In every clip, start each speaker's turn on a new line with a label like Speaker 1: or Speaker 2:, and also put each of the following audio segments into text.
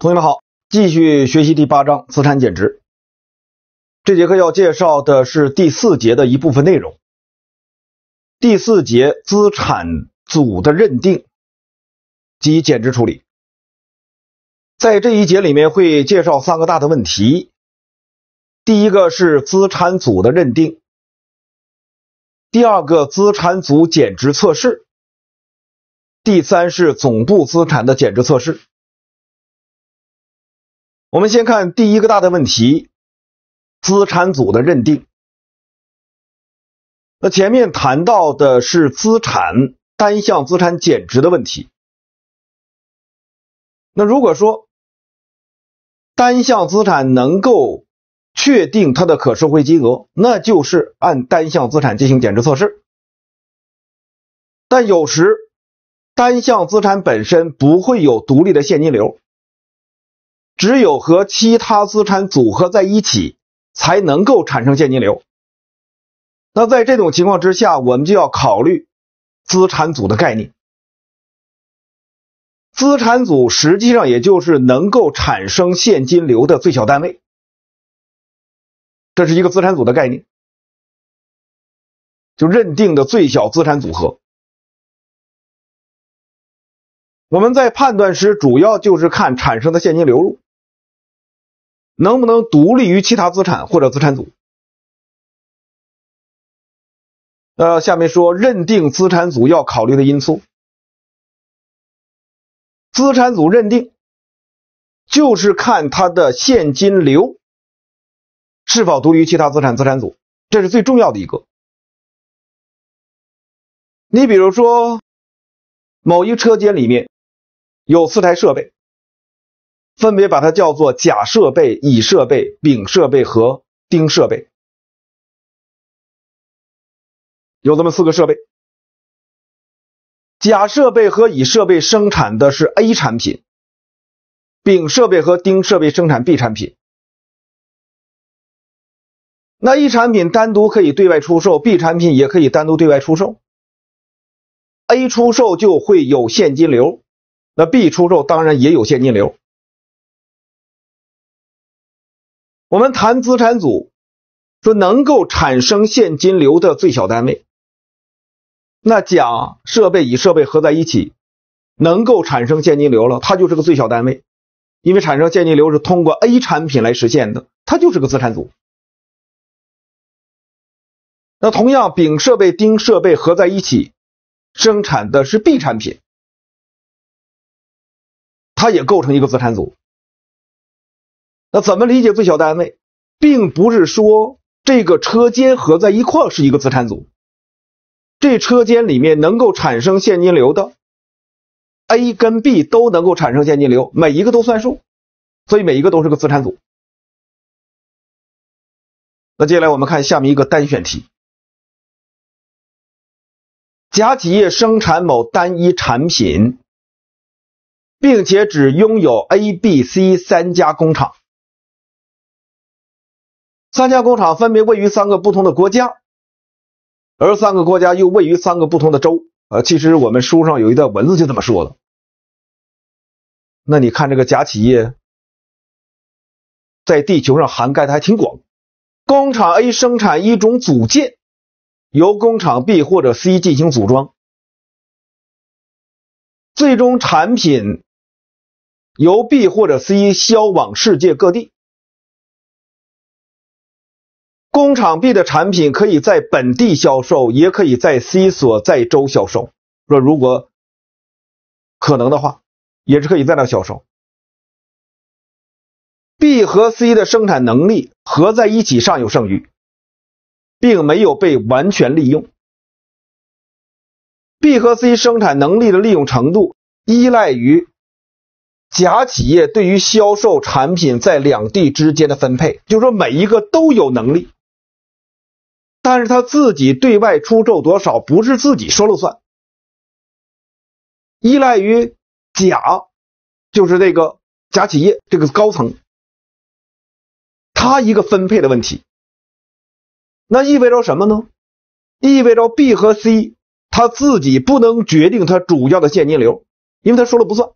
Speaker 1: 同学们好，继续学习第八章资产减值。这节课要介绍的是第四节的一部分内容。第四节资产组的认定及减值处理，在这一节里面会介绍三个大的问题。第一个是资产组的认定，第二个资产组减值测试，第三是总部资产的减值测试。我们先看第一个大的问题：资产组的认定。那前面谈到的是资产单项资产减值的问题。那如果说单项资产能够确定它的可收回金额，那就是按单项资产进行减值测试。但有时单项资产本身不会有独立的现金流。只有和其他资产组合在一起，才能够产生现金流。那在这种情况之下，我们就要考虑资产组的概念。资产组实际上也就是能够产生现金流的最小单位，这是一个资产组的概念，就认定的最小资产组合。我们在判断时，主要就是看产生的现金流入。能不能独立于其他资产或者资产组？呃，下面说认定资产组要考虑的因素。资产组认定就是看它的现金流是否独立于其他资产资产组，这是最重要的一个。你比如说，某一车间里面有四台设备。分别把它叫做甲设备、乙设备、丙设备和丁设备，有这么四个设备。甲设备和乙设备生产的是 A 产品，丙设备和丁设备生产 B 产品。那 A 产品单独可以对外出售，B 产品也可以单独对外出售。A 出售就会有现金流，那 B 出售当然也有现金流。我们谈资产组，说能够产生现金流的最小单位。那甲设备乙设备合在一起，能够产生现金流了，它就是个最小单位，因为产生现金流是通过 A 产品来实现的，它就是个资产组。那同样，丙设备丁设备合在一起，生产的是 B 产品，它也构成一个资产组。那怎么理解最小单位？并不是说这个车间合在一块是一个资产组，这车间里面能够产生现金流的 A 跟 B 都能够产生现金流，每一个都算数，所以每一个都是个资产组。那接下来我们看下面一个单选题：甲企业生产某单一产品，并且只拥有 A、B、C 三家工厂。三家工厂分别位于三个不同的国家，而三个国家又位于三个不同的州。呃，其实我们书上有一段文字就这么说的。那你看，这个假企业在地球上涵盖的还挺广。工厂 A 生产一种组件，由工厂 B 或者 C 进行组装，最终产品由 B 或者 C 销往世界各地。工厂 B 的产品可以在本地销售，也可以在 C 所在州销售。说如果可能的话，也是可以在那销售。B 和 C 的生产能力合在一起尚有剩余，并没有被完全利用。B 和 C 生产能力的利用程度依赖于甲企业对于销售产品在两地之间的分配，就是说每一个都有能力。但是他自己对外出售多少不是自己说了算，依赖于甲，就是那个甲企业这个高层，他一个分配的问题，那意味着什么呢？意味着 B 和 C 他自己不能决定他主要的现金流，因为他说了不算。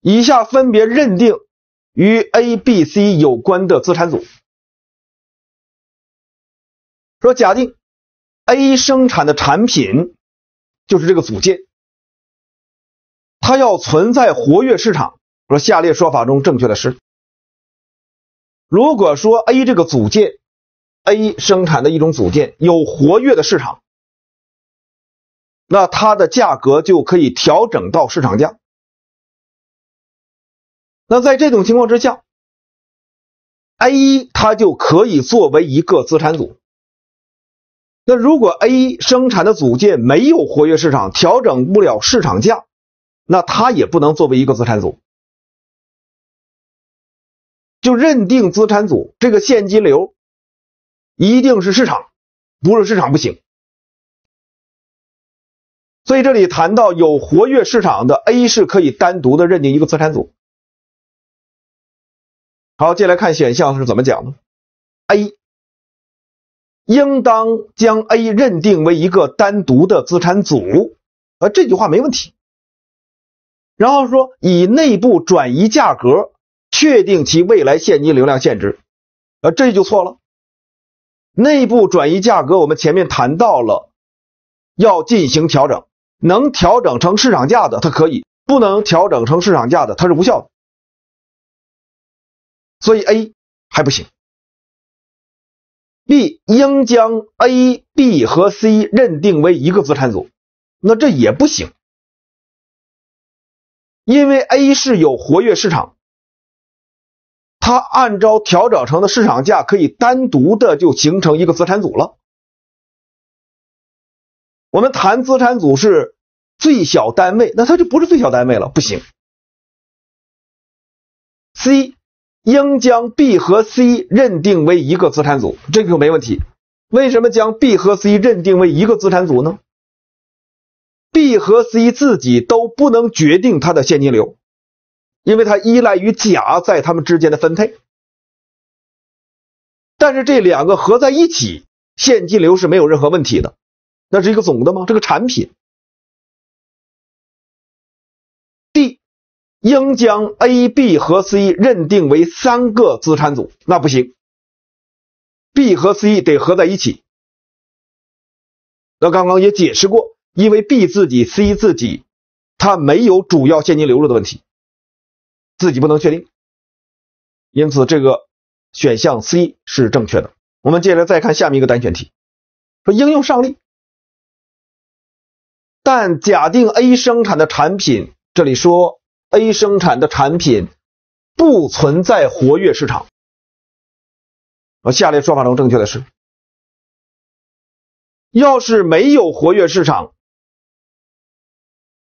Speaker 1: 以下分别认定与 A、B、C 有关的资产组。说，假定 A 生产的产品就是这个组件，它要存在活跃市场。说下列说法中正确的是，如果说 A 这个组件，A 生产的一种组件有活跃的市场，那它的价格就可以调整到市场价。那在这种情况之下，A 它就可以作为一个资产组。那如果 A 生产的组件没有活跃市场，调整不了市场价，那它也不能作为一个资产组，就认定资产组这个现金流一定是市场，不是市场不行。所以这里谈到有活跃市场的 A 是可以单独的认定一个资产组。好，接下来看选项是怎么讲的，A。应当将 A 认定为一个单独的资产组，呃这句话没问题。然后说以内部转移价格确定其未来现金流量现值，呃这就错了。内部转移价格我们前面谈到了，要进行调整，能调整成市场价的它可以，不能调整成市场价的它是无效的。所以 A 还不行。B 应将 A、B 和 C 认定为一个资产组，那这也不行，因为 A 是有活跃市场，它按照调整成的市场价可以单独的就形成一个资产组了。我们谈资产组是最小单位，那它就不是最小单位了，不行。C。应将 B 和 C 认定为一个资产组，这个没问题。为什么将 B 和 C 认定为一个资产组呢？B 和 C 自己都不能决定它的现金流，因为它依赖于甲在他们之间的分配。但是这两个合在一起，现金流是没有任何问题的，那是一个总的吗？这个产品。应将 A、B 和 C 认定为三个资产组，那不行。B 和 C 得合在一起。那刚刚也解释过，因为 B 自己、C 自己，它没有主要现金流入的问题，自己不能确定。因此，这个选项 C 是正确的。我们接着再看下面一个单选题，说应用上例，但假定 A 生产的产品，这里说。A 生产的产品不存在活跃市场。我下列说法中正确的是，要是没有活跃市场，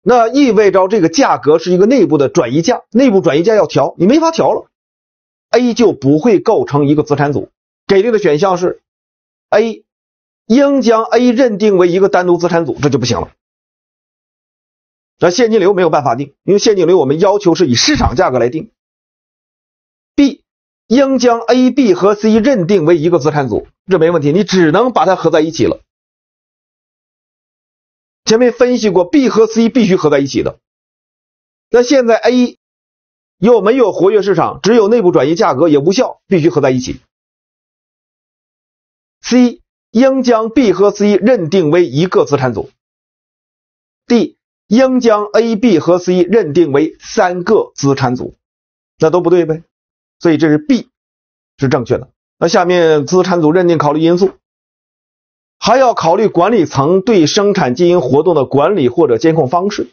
Speaker 1: 那意味着这个价格是一个内部的转移价，内部转移价要调，你没法调了，A 就不会构成一个资产组。给力的选项是 A，应将 A 认定为一个单独资产组，这就不行了。那现金流没有办法定，因为现金流我们要求是以市场价格来定。B 应将 A、B 和 C 认定为一个资产组，这没问题，你只能把它合在一起了。前面分析过，B 和 C 必须合在一起的。那现在 A 又没有活跃市场，只有内部转移价格也无效，必须合在一起。C 应将 B 和 C 认定为一个资产组。D。应将 A、B 和 C 认定为三个资产组，那都不对呗。所以这是 B 是正确的。那下面资产组认定考虑因素，还要考虑管理层对生产经营活动的管理或者监控方式。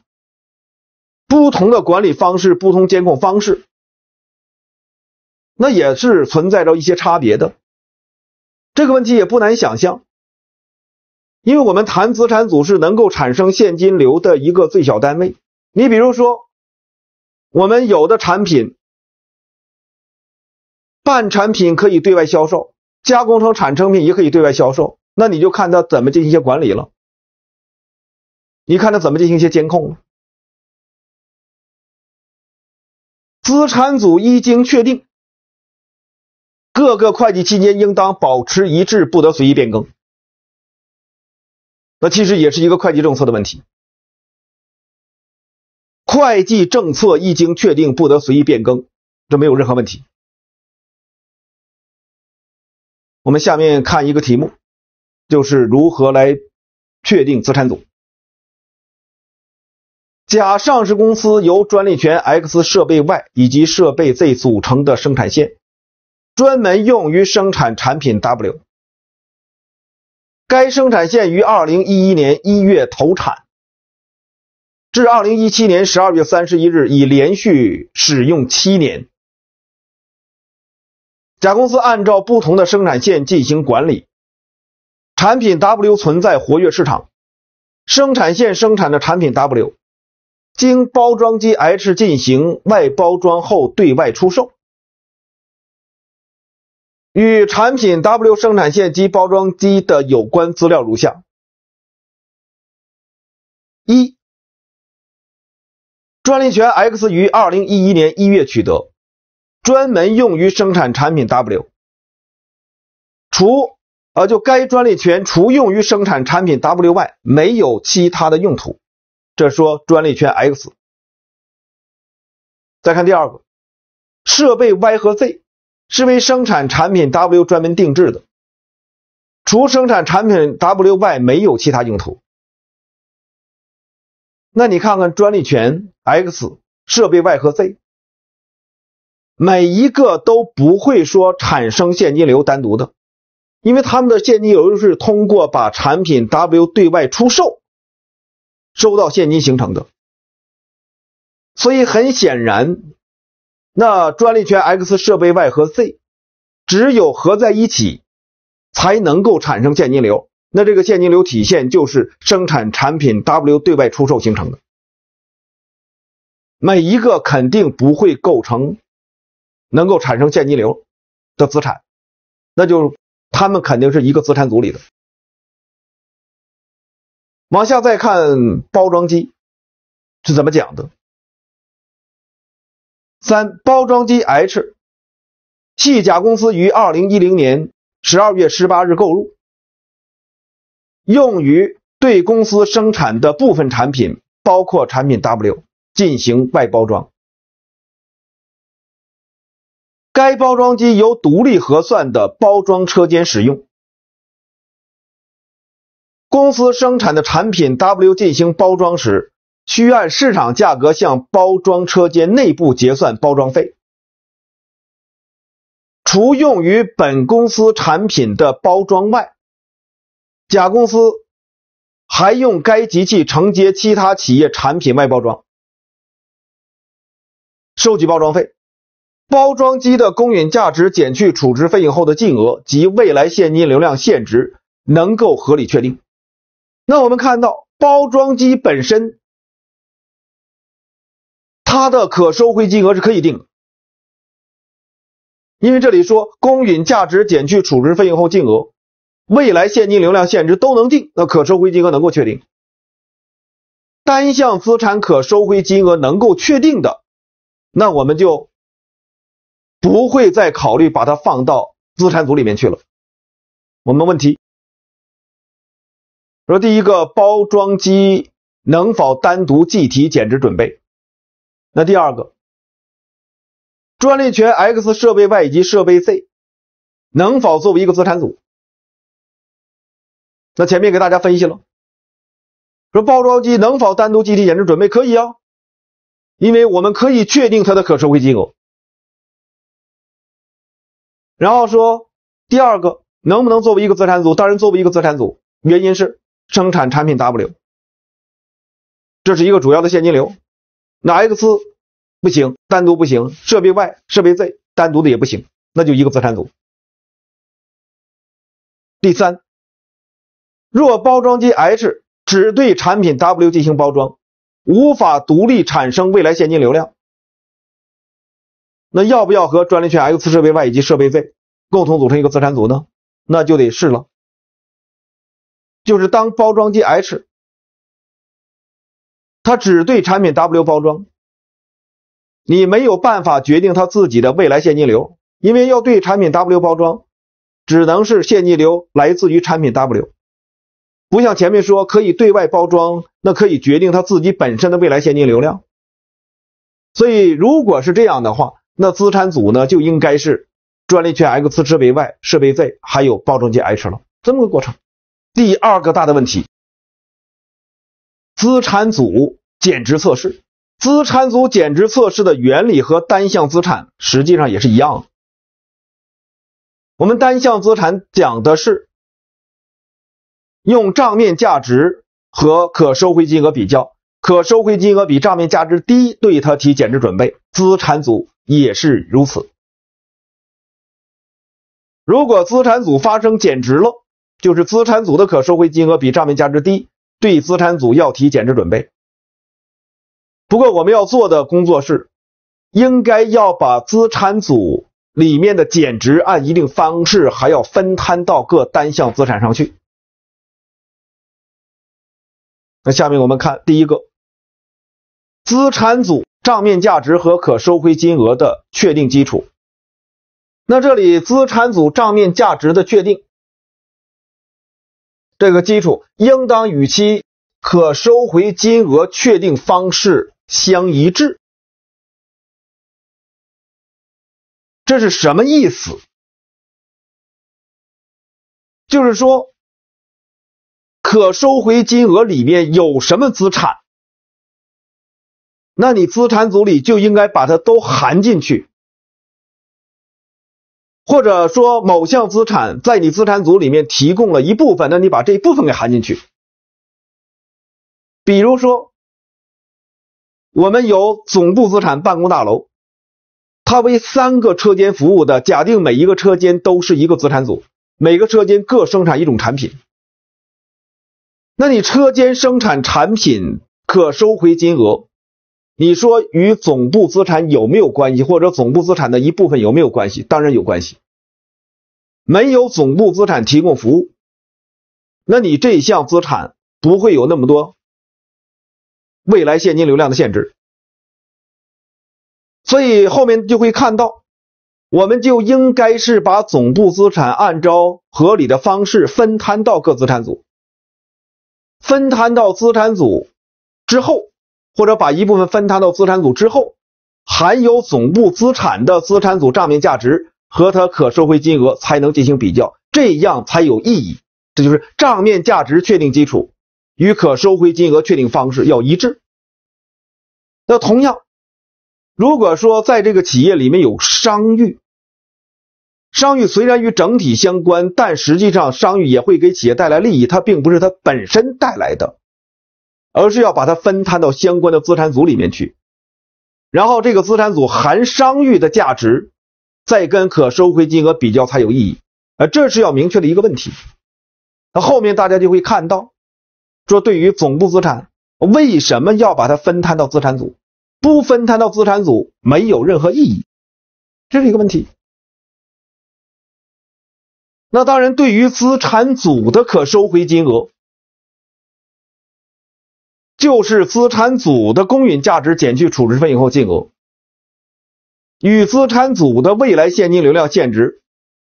Speaker 1: 不同的管理方式，不同监控方式，那也是存在着一些差别的。这个问题也不难想象。因为我们谈资产组是能够产生现金流的一个最小单位。你比如说，我们有的产品、半产品可以对外销售，加工成产成品也可以对外销售，那你就看它怎么进行一些管理了，你看他怎么进行一些监控。了？资产组一经确定，各个会计期间应当保持一致，不得随意变更。那其实也是一个会计政策的问题。会计政策一经确定，不得随意变更，这没有任何问题。我们下面看一个题目，就是如何来确定资产组。甲上市公司由专利权 X、设备 Y 以及设备 Z 组成的生产线，专门用于生产产品 W。该生产线于二零一一年一月投产，至二零一七年十二月三十一日已连续使用七年。甲公司按照不同的生产线进行管理，产品 W 存在活跃市场，生产线生产的产品 W 经包装机 H 进行外包装后对外出售。与产品 W 生产线及包装机的有关资料如下：一、专利权 X 于二零一一年一月取得，专门用于生产产品 W。除，呃，就该专利权除用于生产产品 W 外，没有其他的用途。这说专利权 X。再看第二个，设备 Y 和 Z。是为生产产品 W 专门定制的，除生产产品 W 外，没有其他用途。那你看看专利权 X、设备外和 Z，每一个都不会说产生现金流单独的，因为他们的现金流是通过把产品 W 对外出售收到现金形成的。所以很显然。那专利权 X 设备 Y 和 Z 只有合在一起才能够产生现金流。那这个现金流体现就是生产产品 W 对外出售形成的。每一个肯定不会构成能够产生现金流的资产，那就他们肯定是一个资产组里的。往下再看包装机是怎么讲的。三包装机 H 系甲公司于二零一零年十二月十八日购入，用于对公司生产的部分产品，包括产品 W 进行外包装。该包装机由独立核算的包装车间使用。公司生产的产品 W 进行包装时，需按市场价格向包装车间内部结算包装费，除用于本公司产品的包装外，甲公司还用该机器承接其他企业产品外包装，收集包装费。包装机的公允价值减去处置费用后的净额及未来现金流量现值能够合理确定。那我们看到包装机本身。它的可收回金额是可以定，因为这里说公允价值减去处置费用后净额、未来现金流量现值都能定，那可收回金额能够确定。单项资产可收回金额能够确定的，那我们就不会再考虑把它放到资产组里面去了。我们问题说第一个包装机能否单独计提减值准备？那第二个，专利权 X 设备 Y 以及设备 Z 能否作为一个资产组？那前面给大家分析了，说包装机能否单独计提减值准备可以啊，因为我们可以确定它的可收回金额。然后说第二个能不能作为一个资产组？当然作为一个资产组，原因是生产产品 W，这是一个主要的现金流。哪一个字不行？单独不行。设备 Y、设备 Z 单独的也不行，那就一个资产组。第三，若包装机 H 只对产品 W 进行包装，无法独立产生未来现金流量，那要不要和专利权 X、设备 Y 以及设备 Z 共同组成一个资产组呢？那就得试了。就是当包装机 H。它只对产品 W 包装，你没有办法决定它自己的未来现金流，因为要对产品 W 包装，只能是现金流来自于产品 W，不像前面说可以对外包装，那可以决定它自己本身的未来现金流量。所以如果是这样的话，那资产组呢就应该是专利权 X 设备 Y 设备 Z，还有包装机 H 了，这么个过程。第二个大的问题。资产组减值测试，资产组减值测试的原理和单项资产实际上也是一样。的。我们单项资产讲的是用账面价值和可收回金额比较，可收回金额比账面价值低，对它提减值准备。资产组也是如此。如果资产组发生减值了，就是资产组的可收回金额比账面价值低。对资产组要提减值准备，不过我们要做的工作是，应该要把资产组里面的减值按一定方式，还要分摊到各单项资产上去。那下面我们看第一个，资产组账面价值和可收回金额的确定基础。那这里资产组账面价值的确定。这个基础应当与其可收回金额确定方式相一致，这是什么意思？就是说，可收回金额里面有什么资产，那你资产组里就应该把它都含进去。或者说某项资产在你资产组里面提供了一部分，那你把这一部分给含进去。比如说，我们有总部资产办公大楼，它为三个车间服务的。假定每一个车间都是一个资产组，每个车间各生产一种产品。那你车间生产产品可收回金额。你说与总部资产有没有关系，或者总部资产的一部分有没有关系？当然有关系。没有总部资产提供服务，那你这项资产不会有那么多未来现金流量的限制。所以后面就会看到，我们就应该是把总部资产按照合理的方式分摊到各资产组。分摊到资产组之后。或者把一部分分摊到资产组之后，含有总部资产的资产组账面价值和它可收回金额才能进行比较，这样才有意义。这就是账面价值确定基础与可收回金额确定方式要一致。那同样，如果说在这个企业里面有商誉，商誉虽然与整体相关，但实际上商誉也会给企业带来利益，它并不是它本身带来的。而是要把它分摊到相关的资产组里面去，然后这个资产组含商誉的价值，再跟可收回金额比较才有意义。呃，这是要明确的一个问题。那后面大家就会看到，说对于总部资产，为什么要把它分摊到资产组？不分摊到资产组没有任何意义，这是一个问题。那当然，对于资产组的可收回金额。就是资产组的公允价值减去处置费以后净额，与资产组的未来现金流量现值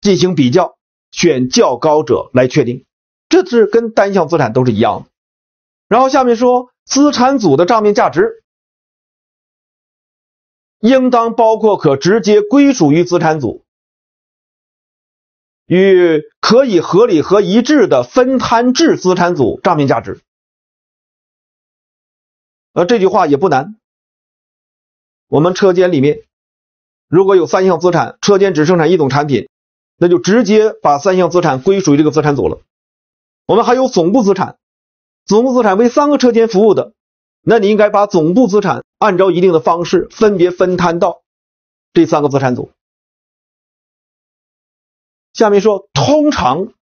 Speaker 1: 进行比较，选较高者来确定。这是跟单项资产都是一样的。然后下面说，资产组的账面价值应当包括可直接归属于资产组与可以合理和一致的分摊至资产组账面价值。而这句话也不难，我们车间里面如果有三项资产，车间只生产一种产品，那就直接把三项资产归属于这个资产组了。我们还有总部资产，总部资产为三个车间服务的，那你应该把总部资产按照一定的方式分别分摊到这三个资产组。下面说，通常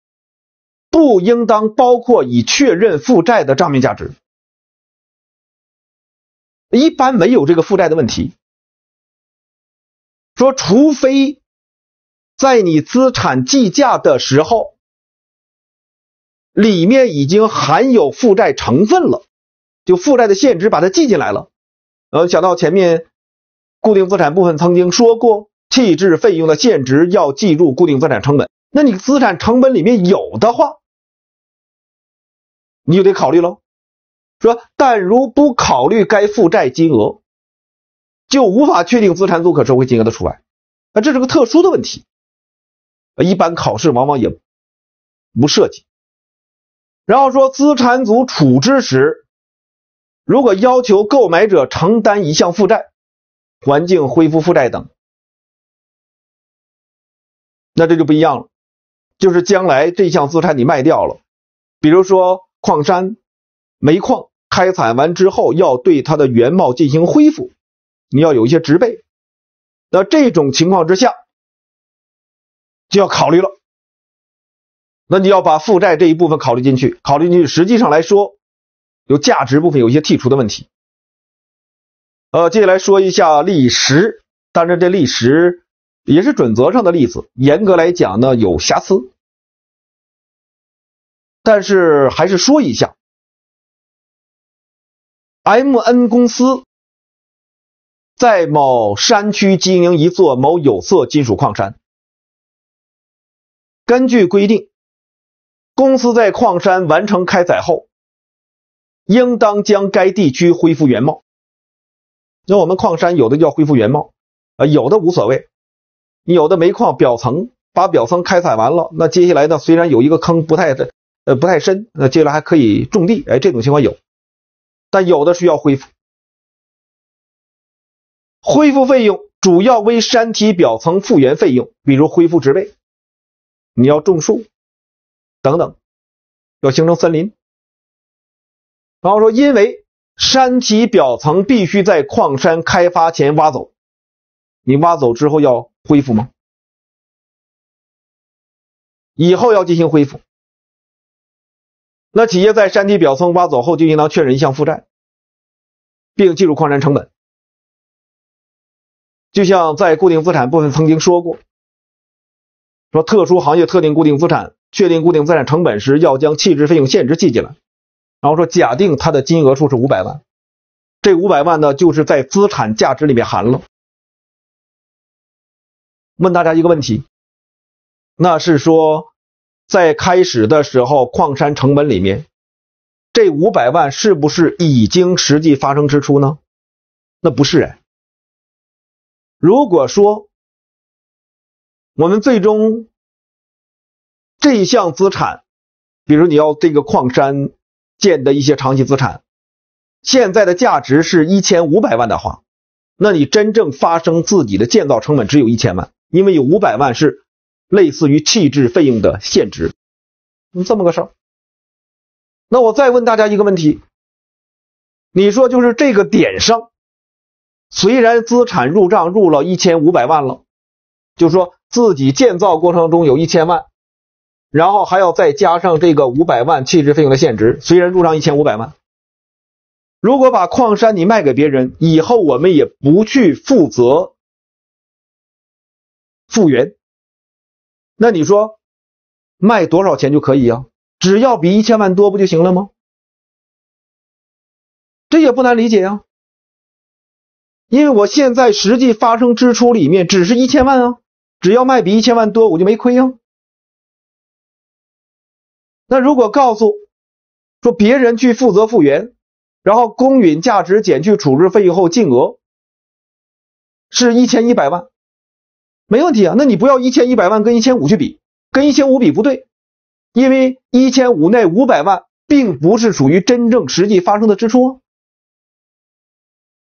Speaker 1: 不应当包括已确认负债的账面价值。一般没有这个负债的问题，说除非在你资产计价的时候，里面已经含有负债成分了，就负债的现值把它记进来了。呃，想到前面固定资产部分曾经说过，弃置费用的现值要计入固定资产成本，那你资产成本里面有的话，你就得考虑喽。说，但如不考虑该负债金额，就无法确定资产组可收回金额的除外。那这是个特殊的问题，一般考试往往也不涉及。然后说，资产组处置时，如果要求购买者承担一项负债，环境恢复负债等，那这就不一样了，就是将来这项资产你卖掉了，比如说矿山、煤矿。开采完之后，要对它的原貌进行恢复，你要有一些植被。那这种情况之下，就要考虑了。那你要把负债这一部分考虑进去，考虑进去，实际上来说，有价值部分有一些剔除的问题。呃，接下来说一下历息，当然这历息也是准则上的例子，严格来讲呢有瑕疵，但是还是说一下。M N 公司在某山区经营一座某有色金属矿山。根据规定，公司在矿山完成开采后，应当将该地区恢复原貌。那我们矿山有的叫恢复原貌，啊，有的无所谓。有的煤矿表层把表层开采完了，那接下来呢？虽然有一个坑不太的，呃，不太深，那接下来还可以种地。哎，这种情况有。但有的需要恢复，恢复费用主要为山体表层复原费用，比如恢复植被，你要种树等等，要形成森林。然后说，因为山体表层必须在矿山开发前挖走，你挖走之后要恢复吗？以后要进行恢复。那企业在山地表层挖走后，就应当确认一项负债，并计入矿山成本。就像在固定资产部分曾经说过，说特殊行业特定固定资产确定固定资产成本时，要将弃置费用现值记进来。然后说，假定它的金额数是五百万，这五百万呢，就是在资产价值里面含了。问大家一个问题，那是说？在开始的时候，矿山成本里面，这五百万是不是已经实际发生支出呢？那不是。如果说我们最终这一项资产，比如你要这个矿山建的一些长期资产，现在的价值是一千五百万的话，那你真正发生自己的建造成本只有一千万，因为有五百万是。类似于弃置费用的现值，嗯，这么个事儿。那我再问大家一个问题，你说就是这个点上，虽然资产入账入了1500万了，就说自己建造过程中有一千万，然后还要再加上这个五百万弃置费用的现值，虽然入账1500万，如果把矿山你卖给别人，以后我们也不去负责复原。那你说卖多少钱就可以啊？只要比一千万多不就行了吗？这也不难理解呀，因为我现在实际发生支出里面只是一千万啊，只要卖比一千万多我就没亏呀。那如果告诉说别人去负责复原，然后公允价值减去处置费以后净额是一千一百万。没问题啊，那你不要一千一百万跟一千五去比，跟一千五比不对，因为一千五那五百万并不是属于真正实际发生的支出。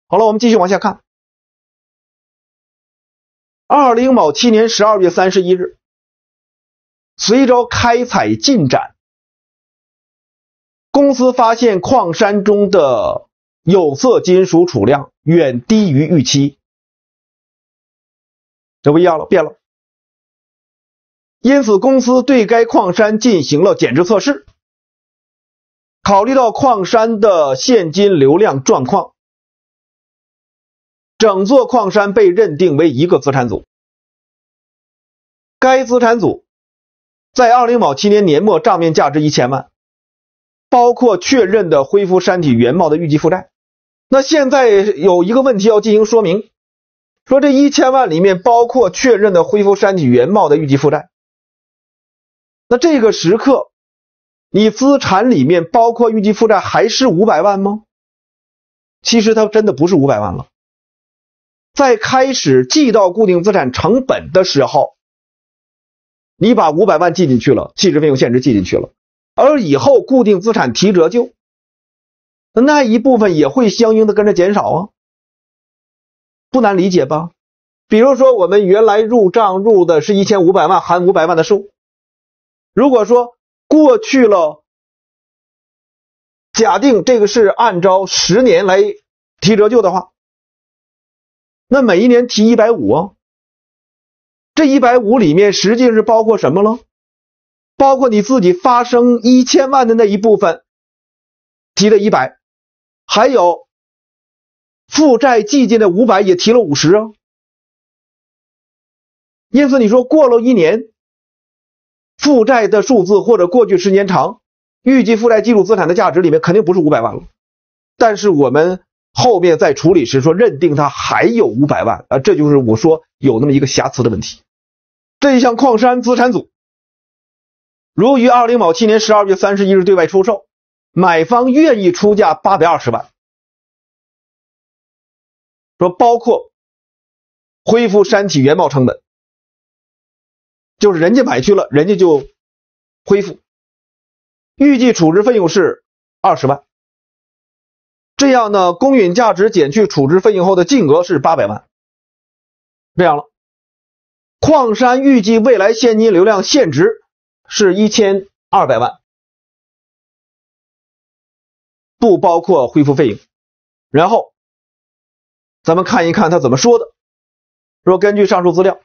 Speaker 1: 好了，我们继续往下看。二零某七年十二月三十一日，随着开采进展，公司发现矿山中的有色金属储量远低于预期。这不一样了，变了。因此，公司对该矿山进行了减值测试。考虑到矿山的现金流量状况，整座矿山被认定为一个资产组。该资产组在二零某七年年末账面价值一千万，包括确认的恢复山体原貌的预计负债。那现在有一个问题要进行说明。说这一千万里面包括确认的恢复山体原貌的预计负债，那这个时刻你资产里面包括预计负债还是五百万吗？其实它真的不是五百万了，在开始记到固定资产成本的时候，你把五百万记进去了，计值费用、限值记进去了，而以后固定资产提折旧，那一部分也会相应的跟着减少啊。不难理解吧？比如说，我们原来入账入的是一千五百万，含五百万的税。如果说过去了，假定这个是按照十年来提折旧的话，那每一年提一百五哦。这一百五里面实际上是包括什么了？包括你自己发生一千万的那一部分提的一百，还有。负债计进的五百也提了五十啊，因此你说过了一年，负债的数字或者过去时间长，预计负债基础资产的价值里面肯定不是五百万了。但是我们后面在处理时说认定它还有五百万啊，这就是我说有那么一个瑕疵的问题。这一项矿山资产组，如于二零某七年十二月三十一日对外出售，买方愿意出价八百二十万。说包括恢复山体原貌成本，就是人家买去了，人家就恢复。预计处置费用是二十万，这样呢，公允价值减去处置费用后的净额是八百万。这样了，矿山预计未来现金流量现值是一千二百万，不包括恢复费用，然后。咱们看一看他怎么说的。说根据上述资料，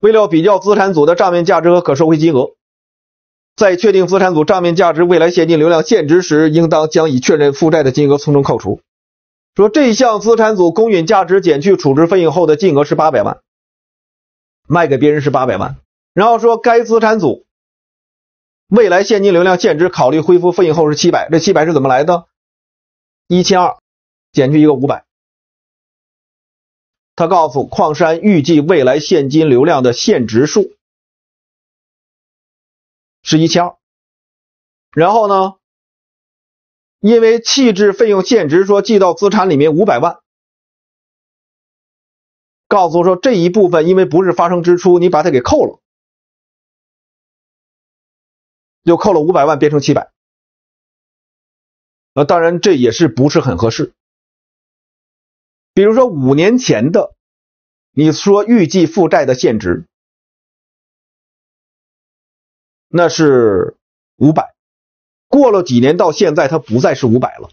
Speaker 1: 为了比较资产组的账面价值和可收回金额，在确定资产组账面价值未来现金流量现值时，应当将已确认负债的金额从中扣除。说这项资产组公允价值减去处置费用后的净额是八百万，卖给别人是八百万。然后说该资产组未来现金流量现值考虑恢复费用后是七百，这七百是怎么来的？一千二。减去一个五百，他告诉矿山预计未来现金流量的现值数是一千二，然后呢，因为弃置费用现值说记到资产里面五百万，告诉我说这一部分因为不是发生支出，你把它给扣了，又扣了五百万，变成七百。那当然这也是不是很合适。比如说五年前的，你说预计负债的现值，那是五百。过了几年到现在，它不再是五百了。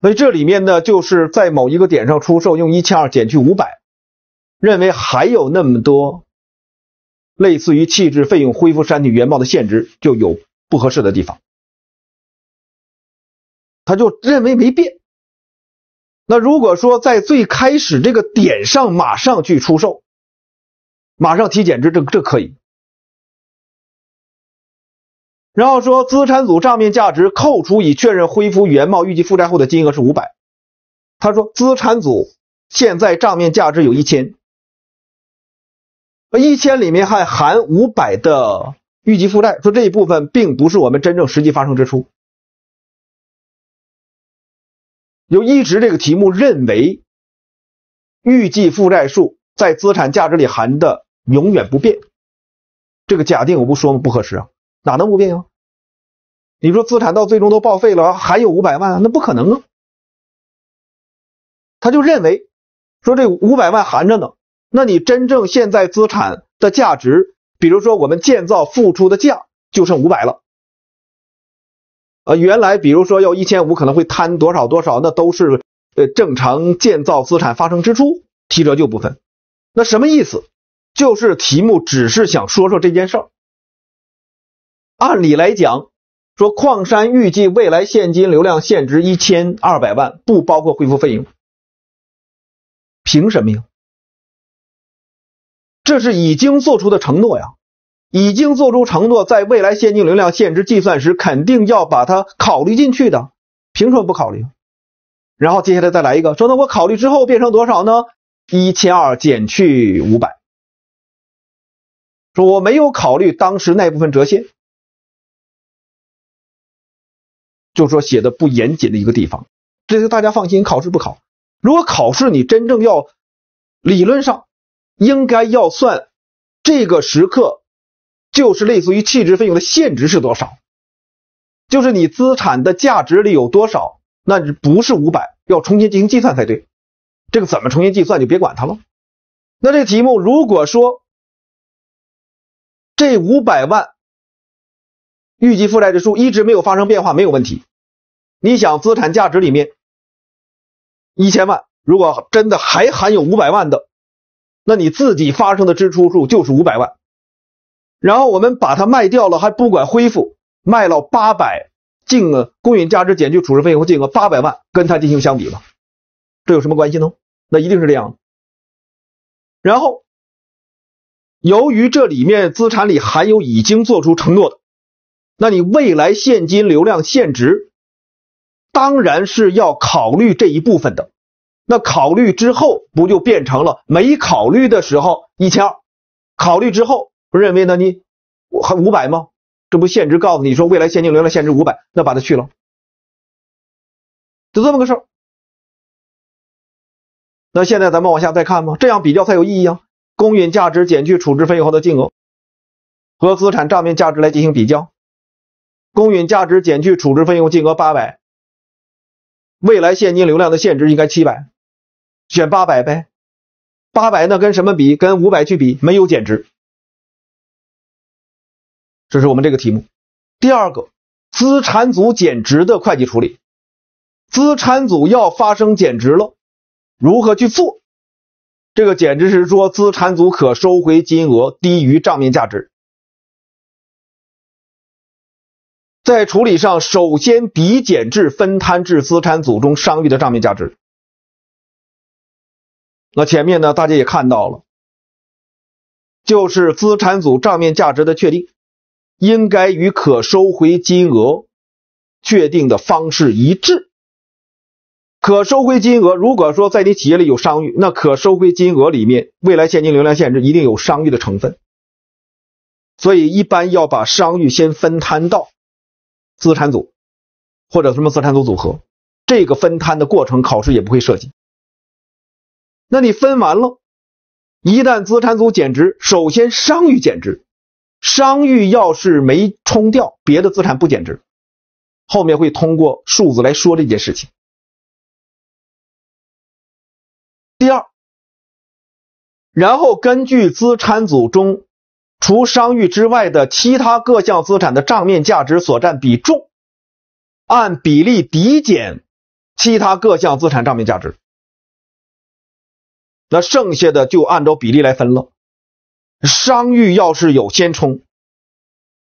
Speaker 1: 所以这里面呢，就是在某一个点上出售，用一千二减去五百，认为还有那么多类似于弃置费用、恢复山体原貌的现值，就有不合适的地方。他就认为没变。那如果说在最开始这个点上马上去出售，马上提减值，这这可以。然后说资产组账面价值扣除已确认恢复原貌预计负债后的金额是五百。他说资产组现在账面价值有一千，一千里面还含五百的预计负债，说这一部分并不是我们真正实际发生支出。就一直这个题目认为，预计负债数在资产价值里含的永远不变，这个假定我不说吗？不合适啊，哪能不变啊？你说资产到最终都报废了，还有五百万，那不可能啊。他就认为说这五百万含着呢，那你真正现在资产的价值，比如说我们建造付出的价，就剩五百了。呃，原来比如说要一千五，可能会摊多少多少，那都是呃正常建造资产发生支出提折旧部分。那什么意思？就是题目只是想说说这件事儿。按理来讲，说矿山预计未来现金流量现值一千二百万，不包括恢复费用，凭什么呀？这是已经做出的承诺呀。已经做出承诺，在未来现金流量现值计算时，肯定要把它考虑进去的，凭什么不考虑？然后接下来再来一个，说那我考虑之后变成多少呢？一千二减去五百，说我没有考虑当时那部分折现，就说写的不严谨的一个地方。这个大家放心，考试不考。如果考试，你真正要理论上应该要算这个时刻。就是类似于弃置费用的现值是多少？就是你资产的价值里有多少？那不是五百，要重新进行计算才对。这个怎么重新计算就别管它了。那这题目如果说这五百万预计负债的数一直没有发生变化，没有问题。你想资产价值里面一千万，如果真的还含有五百万的，那你自己发生的支出数就是五百万。然后我们把它卖掉了，还不管恢复，卖了八百，净公允价值减去处置费用，净额八百万，跟它进行相比吧，这有什么关系呢？那一定是这样。然后，由于这里面资产里含有已经做出承诺的，那你未来现金流量现值，当然是要考虑这一部分的。那考虑之后，不就变成了没考虑的时候一千二，考虑之后。不认为呢？你我还五百吗？这不限值，告诉你说未来现金流量限值五百，那把它去了，就这么个事儿。那现在咱们往下再看吧，这样比较才有意义啊。公允价值减去处置费用后的净额和资产账面价值来进行比较。公允价值减去处置费用净额八百，未来现金流量的现值应该七百，选八百呗。八百那跟什么比？跟五百去比，没有减值。这是我们这个题目。第二个，资产组减值的会计处理，资产组要发生减值了，如何去做？这个减值是说资产组可收回金额低于账面价值，在处理上，首先抵减至分摊至资产组中商誉的账面价值。那前面呢，大家也看到了，就是资产组账面价值的确定。应该与可收回金额确定的方式一致。可收回金额，如果说在你企业里有商誉，那可收回金额里面未来现金流量限制一定有商誉的成分，所以一般要把商誉先分摊到资产组或者什么资产组组合。这个分摊的过程考试也不会涉及。那你分完了，一旦资产组减值，首先商誉减值。商誉要是没冲掉，别的资产不减值，后面会通过数字来说这件事情。第二，然后根据资产组中除商誉之外的其他各项资产的账面价值所占比重，按比例抵减其他各项资产账面价值，那剩下的就按照比例来分了。商誉要是有先冲，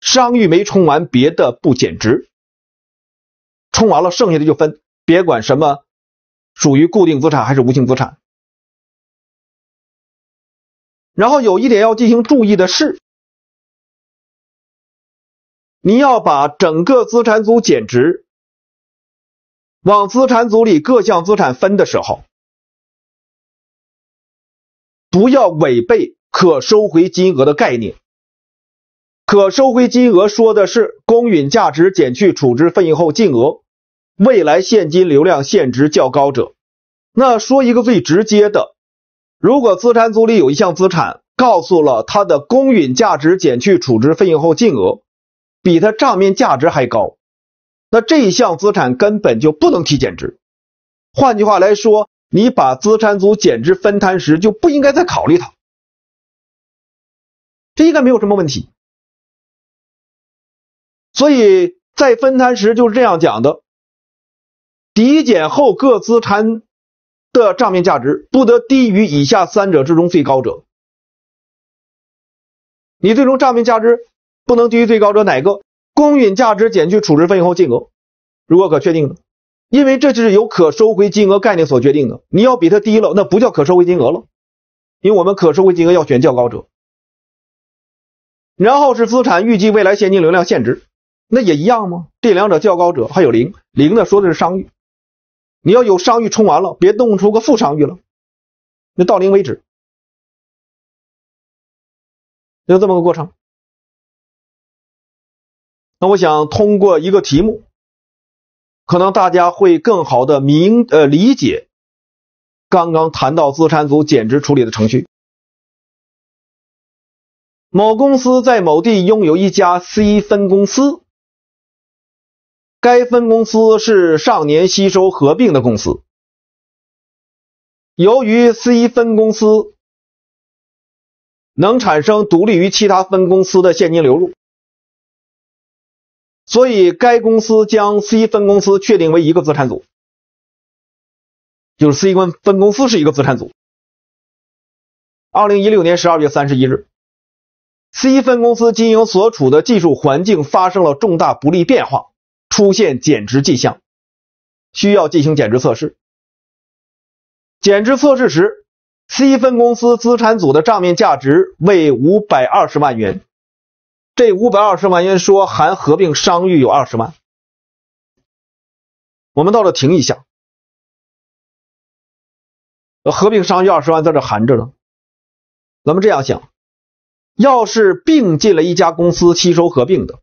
Speaker 1: 商誉没冲完，别的不减值，冲完了剩下的就分，别管什么属于固定资产还是无形资产。然后有一点要进行注意的是，你要把整个资产组减值往资产组里各项资产分的时候，不要违背。可收回金额的概念，可收回金额说的是公允价值减去处置费用后净额，未来现金流量现值较高者。那说一个最直接的，如果资产组里有一项资产，告诉了他的公允价值减去处置费用后净额比他账面价值还高，那这一项资产根本就不能提减值。换句话来说，你把资产组减值分摊时就不应该再考虑它。这应该没有什么问题，所以在分摊时就是这样讲的：抵减后各资产的账面价值不得低于以下三者之中最高者。你最终账面价值不能低于最高者哪个？公允价值减去处置费用后金额，如果可确定的，因为这就是由可收回金额概念所决定的。你要比它低了，那不叫可收回金额了，因为我们可收回金额要选较高者。然后是资产预计未来现金流量现值，那也一样吗？这两者较高者还有零零的说的是商誉，你要有商誉充完了，别弄出个负商誉了，那到零为止，就这么个过程。那我想通过一个题目，可能大家会更好的明呃理解刚刚谈到资产组减值处理的程序。某公司在某地拥有一家 C 分公司，该分公司是上年吸收合并的公司。由于 C 分公司能产生独立于其他分公司的现金流入，所以该公司将 C 分公司确定为一个资产组，就是 C 分分公司是一个资产组。二零一六年十二月三十一日。C 分公司经营所处的技术环境发生了重大不利变化，出现减值迹象，需要进行减值测试。减值测试时，C 分公司资产组的账面价值为五百二十万元。这五百二十万元说含合并商誉有二十万，我们到这停一下，合并商誉二十万在这含着呢。咱们这样想。要是并进了一家公司吸收合并的，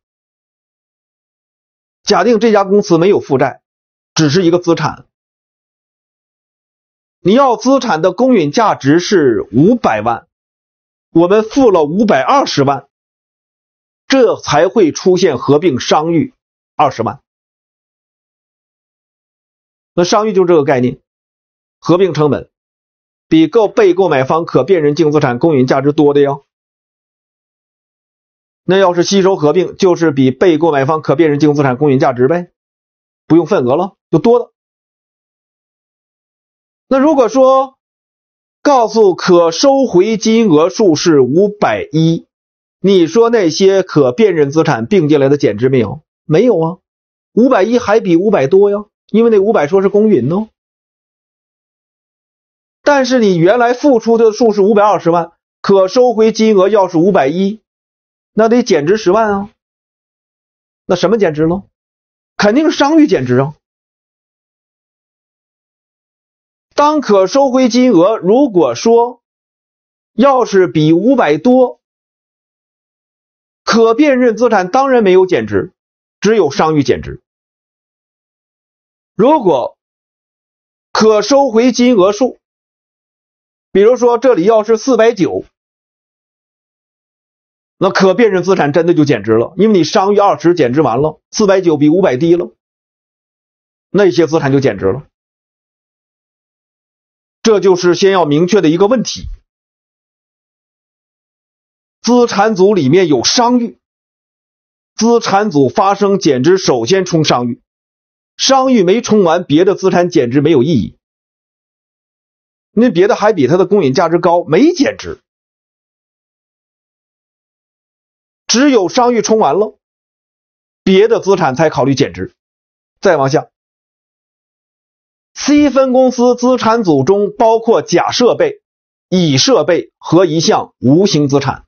Speaker 1: 假定这家公司没有负债，只是一个资产，你要资产的公允价值是五百万，我们付了五百二十万，这才会出现合并商誉二十万。那商誉就是这个概念，合并成本比购被购买方可辨认净资产公允价值多的哟。那要是吸收合并，就是比被购买方可辨认净资产公允价值呗，不用份额了，就多了。那如果说告诉可收回金额数是五百一，你说那些可辨认资产并进来的减值没有？没有啊，五百一还比五百多呀，因为那五百说是公允呢。但是你原来付出的数是五百二十万，可收回金额要是五百一。那得减值十万啊，那什么减值喽？肯定是商誉减值啊。当可收回金额如果说要是比五百多，可辨认资产当然没有减值，只有商誉减值。如果可收回金额数，比如说这里要是四百九。那可辨认资产真的就减值了，因为你商誉二十减值完了，四百九比五百低了，那些资产就减值了。这就是先要明确的一个问题：资产组里面有商誉，资产组发生减值首先冲商誉，商誉没冲完，别的资产减值没有意义，那别的还比它的公允价值高，没减值。只有商誉冲完了，别的资产才考虑减值。再往下，C 分公司资产组中包括甲设备、乙设备和一项无形资产，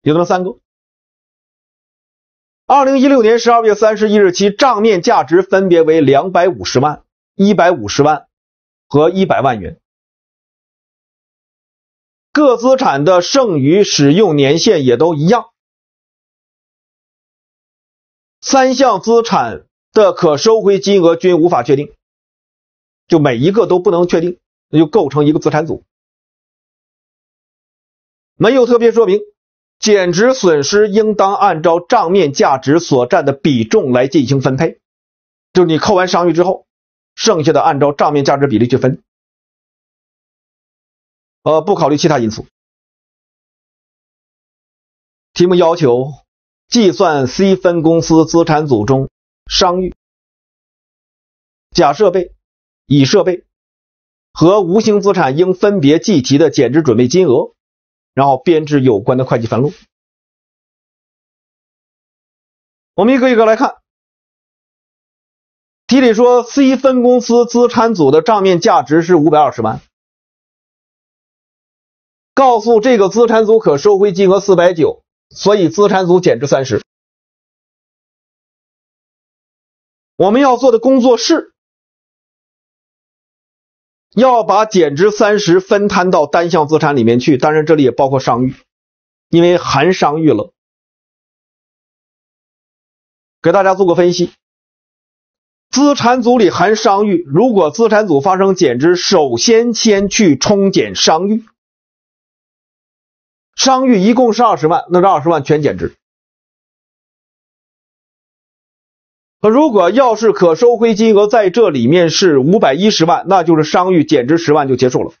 Speaker 1: 有那么三个。二零一六年十二月三十一日期账面价值分别为两百五十万、一百五十万和一百万元。各资产的剩余使用年限也都一样，三项资产的可收回金额均无法确定，就每一个都不能确定，那就构成一个资产组。没有特别说明，减值损失应当按照账面价值所占的比重来进行分配，就是你扣完商誉之后，剩下的按照账面价值比例去分。呃，不考虑其他因素。题目要求计算 C 分公司资产组中商誉、甲设备、乙设备和无形资产应分别计提的减值准备金额，然后编制有关的会计分录。我们一个一个来看。题里说，C 分公司资产组的账面价值是五百二十万。告诉这个资产组可收回金额四百九，所以资产组减值三十。我们要做的工作是，要把减值三十分摊到单项资产里面去，当然这里也包括商誉，因为含商誉了。给大家做个分析，资产组里含商誉，如果资产组发生减值，首先先去冲减商誉。商誉一共是二十万，那这二十万全减值。如果要是可收回金额在这里面是五百一十万，那就是商誉减值十万就结束了。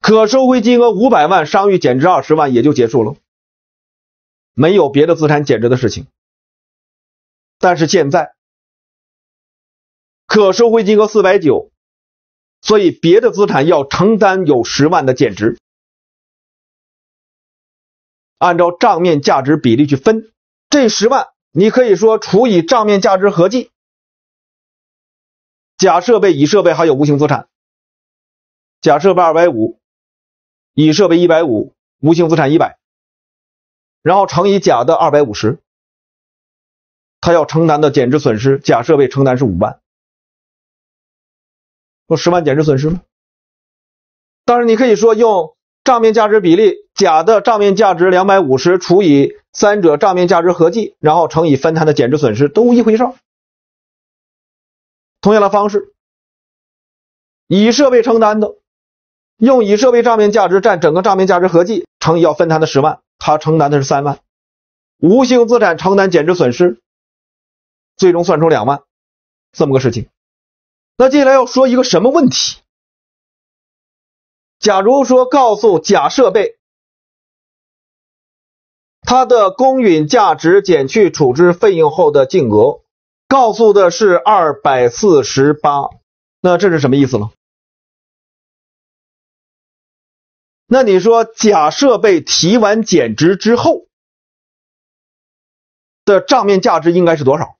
Speaker 1: 可收回金额五百万，商誉减值二十万也就结束了，没有别的资产减值的事情。但是现在可收回金额四百九，所以别的资产要承担有十万的减值。按照账面价值比例去分，这十万你可以说除以账面价值合计。甲设备、乙设备还有无形资产。甲设备二百五，乙设备一百五，无形资产一百，然后乘以甲的二百五十，他要承担的减值损失，甲设备承担是五万，用十万减值损失吗？当然，你可以说用。账面价值比例，甲的账面价值两百五十除以三者账面价值合计，然后乘以分摊的减值损失都一回事。同样的方式，乙设备承担的用乙设备账面价值占整个账面价值合计乘以要分摊的十万，他承担的是三万。无形资产承担减值损失，最终算出两万这么个事情。那接下来要说一个什么问题？假如说告诉甲设备，它的公允价值减去处置费用后的净额，告诉的是二百四十八，那这是什么意思呢？那你说甲设备提完减值之后的账面价值应该是多少？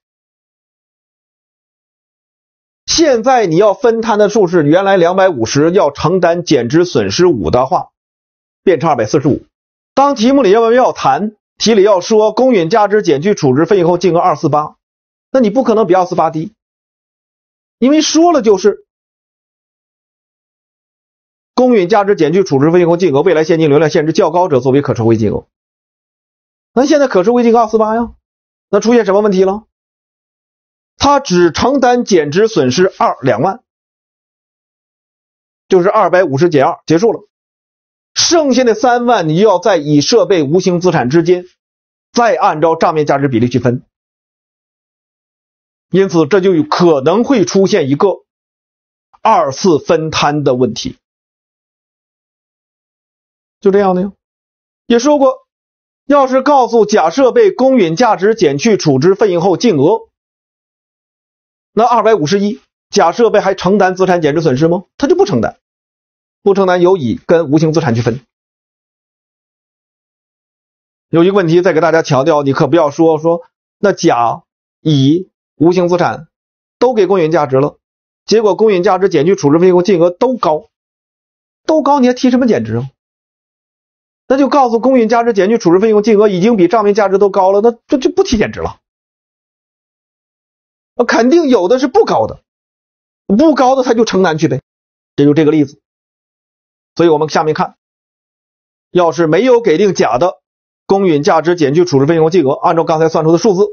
Speaker 1: 现在你要分摊的数是原来两百五十，要承担减值损失五的话，变成二百四十五。当题目里要不要谈？题里要说公允价值减去处置费用后净额二四八，那你不可能比二四八低，因为说了就是公允价值减去处置费用后净额，未来现金流量限制较高者作为可收回金额。那现在可收回金额二四八呀？那出现什么问题了？他只承担减值损失二两万，就是二百五十减二，结束了。剩下的三万，你要在乙设备无形资产之间，再按照账面价值比例去分。因此，这就可能会出现一个二次分摊的问题。就这样的呀。也说过，要是告诉甲设备公允价值减去处置费用后净额。那二百五十一，甲设备还承担资产减值损失吗？他就不承担，不承担由乙跟无形资产去分。有一个问题再给大家强调，你可不要说说那甲、乙无形资产都给公允价值了，结果公允价值减去处置费用金额都高，都高，你还提什么减值啊？那就告诉公允价值减去处置费用金额已经比账面价值都高了，那这就不提减值了。那肯定有的是不高的，不高的他就承担去呗，这就这个例子。所以，我们下面看，要是没有给定甲的公允价值减去处置费用金额，按照刚才算出的数字，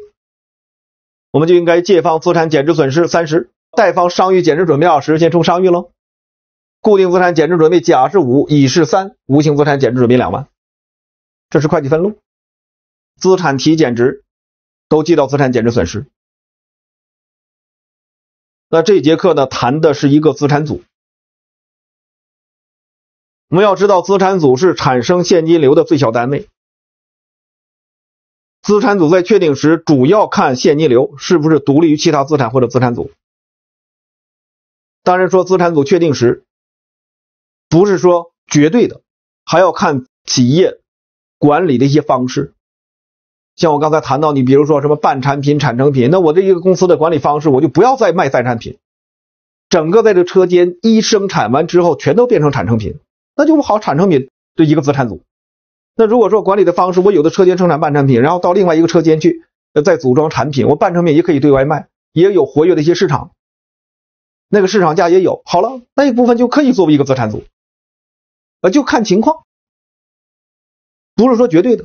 Speaker 1: 我们就应该借方资产减值损失三十，贷方商誉减值准备二十，先冲商誉喽。固定资产减值准备甲是五，乙是三，无形资产减值准备两万，这是会计分录，资产提减值都记到资产减值损失。那这节课呢，谈的是一个资产组。我们要知道，资产组是产生现金流的最小单位。资产组在确定时，主要看现金流是不是独立于其他资产或者资产组。当然，说资产组确定时，不是说绝对的，还要看企业管理的一些方式。像我刚才谈到你，比如说什么半产品、产成品，那我这一个公司的管理方式，我就不要再卖半产品，整个在这车间一生产完之后，全都变成产成品，那就不好。产成品这一个资产组。那如果说管理的方式，我有的车间生产半产品，然后到另外一个车间去再组装产品，我半成品也可以对外卖，也有活跃的一些市场，那个市场价也有。好了，那一部分就可以作为一个资产组，啊，就看情况，不是说绝对的。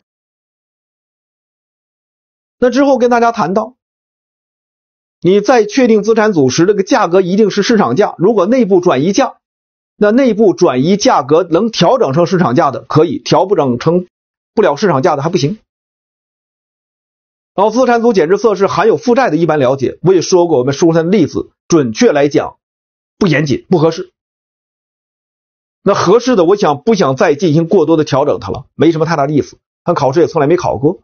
Speaker 1: 那之后跟大家谈到，你在确定资产组时，这个价格一定是市场价。如果内部转移价，那内部转移价格能调整成市场价的可以，调不整成不了市场价的还不行。然后资产组减值测试含有负债的一般了解，我也说过，我们书上的例子准确来讲不严谨不合适。那合适的，我想不想再进行过多的调整它了，没什么太大的意思。但考试也从来没考过。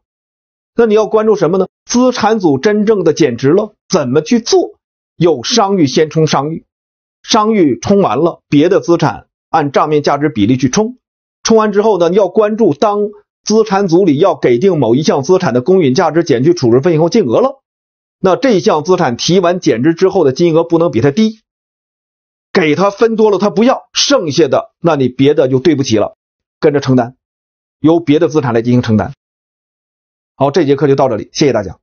Speaker 1: 那你要关注什么呢？资产组真正的减值了，怎么去做？有商誉先冲商誉，商誉冲完了，别的资产按账面价值比例去冲。冲完之后呢，要关注当资产组里要给定某一项资产的公允价值减去处置费用后净额了，那这项资产提完减值之后的金额不能比它低，给他分多了，他不要剩下的，那你别的就对不起了，跟着承担，由别的资产来进行承担。好，这节课就到这里，谢谢大家。